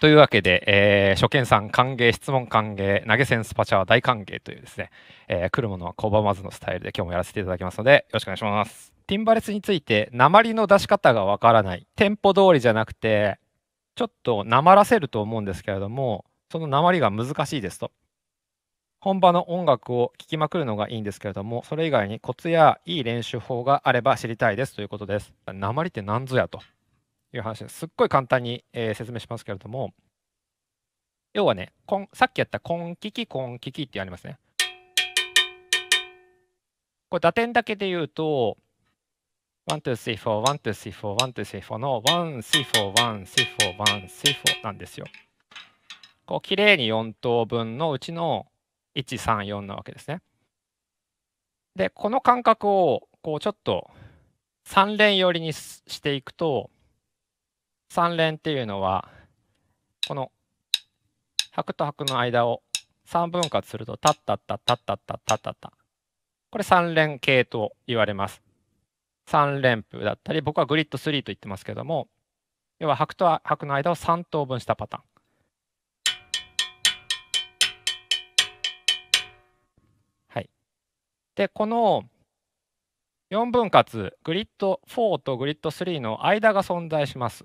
というわけで、えー、初見さん歓迎、質問歓迎、投げ銭スパチャは大歓迎というですね、えー、来るものは拒まずのスタイルで今日もやらせていただきますので、よろしくお願いします。ティンバレスについて、鉛の出し方がわからない、テンポ通りじゃなくて、ちょっと鉛らせると思うんですけれども、その鉛が難しいですと。本場の音楽を聴きまくるのがいいんですけれども、それ以外にコツやいい練習法があれば知りたいですということです。鉛って何ぞやと。いう話です。すっごい簡単に、えー、説明しますけれども、要はね、さっきやったキキコンキキ」ってありますね。これ打点だけで言うと、1234、1234、1234の134、134、1 3ーなんですよ。こう綺麗に4等分のうちの134なわけですね。で、この間隔をこうちょっと3連寄りにしていくと、3連っていうのはこの拍と拍の間を3分割するとタッタッタッタッタッタッタッタッタこれ3連系と言われます。3連符だったり僕はグリッド3と言ってますけども要は拍と拍の間を3等分したパターン。はい、でこの4分割グリッド4とグリッド3の間が存在します。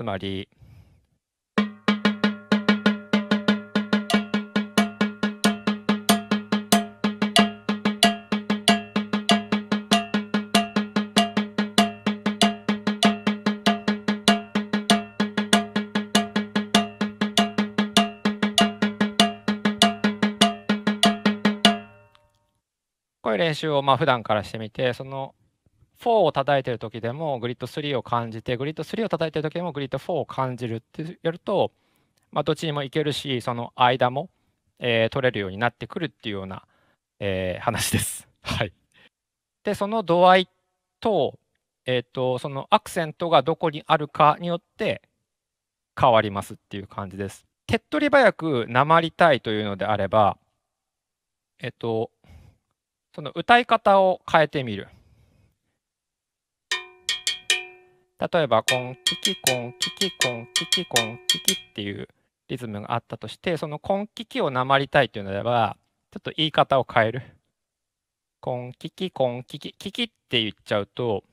つまりこういう練習をまあ普段からしてみてその4を叩いてる時でもグリッド3を感じてグリッド3を叩いてる時でもグリッド4を感じるってやると、まあ、どっちにもいけるしその間も、えー、取れるようになってくるっていうような、えー、話です。はい、でその度合いと,、えーと、そのアクセントがどこにあるかによって変わりますっていう感じです。手っ取り早くなまりたいというのであれば、えっ、ー、と、その歌い方を変えてみる。例えば、コン、キキコン、キキコン、キキコン、キキっていうリズムがあったとして、そのコン、キキをなまりたいというのであれば、ちょっと言い方を変える。コン、キキコン、キキ、キキって言っちゃうと、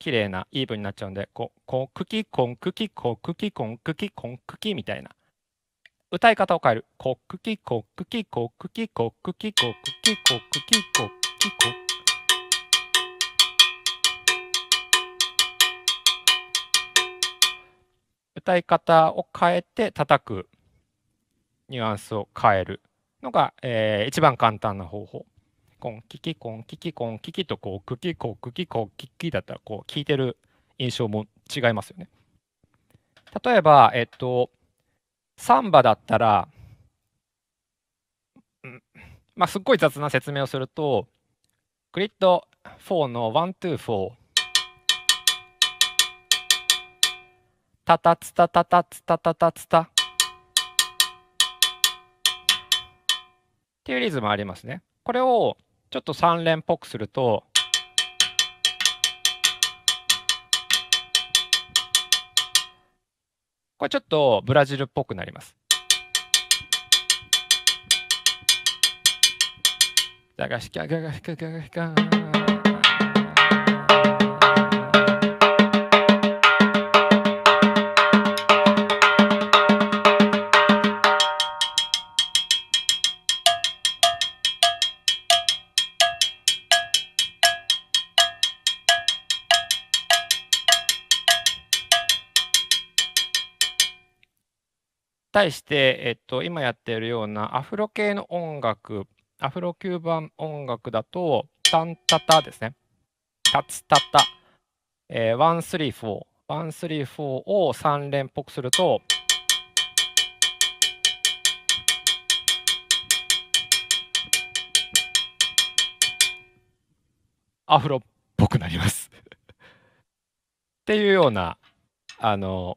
綺麗なイーブになっちゃうんで、こう、クキコン、クキコン、クキコン、クキコン、クキみたいな。歌い方を変える。コックキコックキコックキコックキコックキコックキコックキコックキコッ歌い方を変えて叩くニュアンスを変えるのが、えー、一番簡単な方法。コンキキコンキキコンキキとこうクキコクキコキキだったらこう聞いてる印象も違いますよね。例えば、えっと、サンバだったら、まあ、すっごい雑な説明をすると、グリッド4の1、2、4タタツタタタツタタタツタ。っていうリズムありますね。これをちょっと3連っぽくすると。これちょっとブラジルっぽくなります。だがしガががしかががしか。対して、えっと、今やっているようなアフロ系の音楽、アフロキューバン音楽だと、タンタタですね。タツタタ。えー、ワンスリーフォー。ワンスリーフォーを三連っぽくすると、アフロっぽくなります っていうような、あの、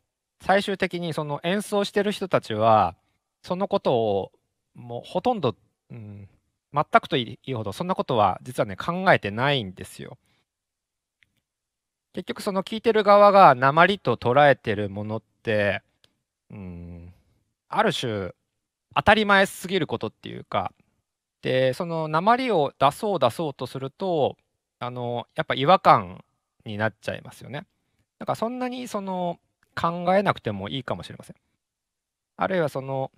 最終的にその演奏してる人たちはそのことをもうほとんど、うん、全くといいほどそんなことは実はね考えてないんですよ。結局その聞いてる側が鉛と捉えてるものって、うん、ある種当たり前すぎることっていうかでその鉛を出そう出そうとするとあのやっぱ違和感になっちゃいますよね。んかそんなにその考えなくてもいいかもしれません。あるいはその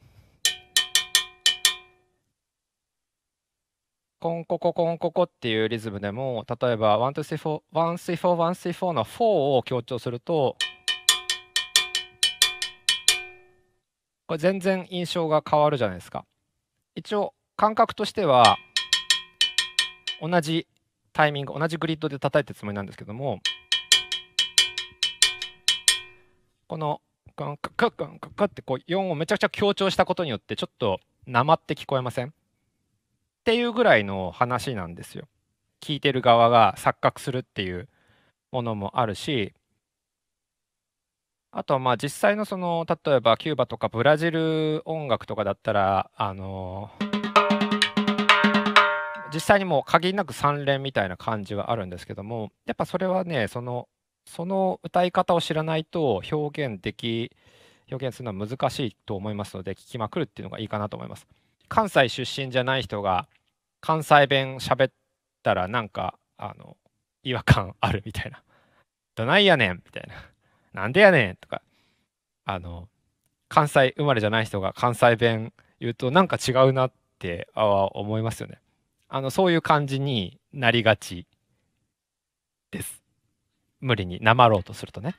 コンコココンココっていうリズムでも例えば1 2 3 4 1 3 4 1 3 4の4を強調するとこれ全然印象が変わるじゃないですか。一応感覚としては同じタイミング同じグリッドで叩いてるつもりなんですけどもこのカンカカカンカカってこう4をめちゃくちゃ強調したことによってちょっとなまって聞こえませんっていうぐらいの話なんですよ。聞いてる側が錯覚するっていうものもあるしあとはまあ実際のその例えばキューバとかブラジル音楽とかだったらあの実際にもう限りなく3連みたいな感じはあるんですけどもやっぱそれはねそのその歌い方を知らないと表現でき表現するのは難しいと思いますので聞きまくるっていうのがいいかなと思います関西出身じゃない人が関西弁喋ったらなんかあの違和感あるみたいな「どないやねん」みたいな「なんでやねん」とかあの関西生まれじゃない人が関西弁言うとなんか違うなって思いますよねあのそういう感じになりがちです無理になまろうとするとね